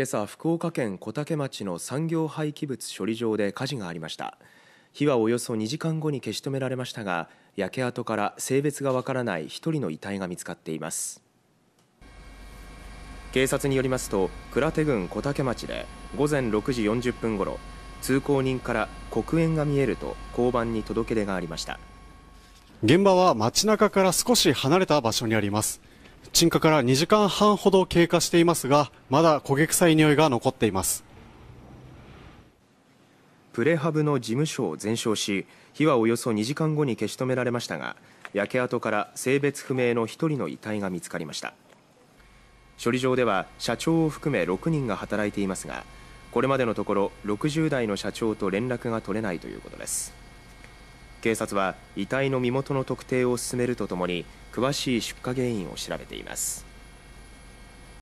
今朝福岡県小竹町の産業廃棄物処理場で火事がありました火はおよそ2時間後に消し止められましたが焼け跡から性別がわからない1人の遺体が見つかっています警察によりますと鞍手郡小竹町で午前6時40分ごろ通行人から黒煙が見えると交番に届け出がありました現場は街中から少し離れた場所にあります鎮火から2時間半ほど経過していますが、まだ焦げ臭い匂いが残っています。プレハブの事務所を全焼し、火はおよそ2時間後に消し止められましたが、焼け跡から性別不明の1人の遺体が見つかりました。処理場では社長を含め6人が働いていますが、これまでのところ60代の社長と連絡が取れないということです。警察は遺体の身元の特定を進めるとともに詳しい出火原因を調べています。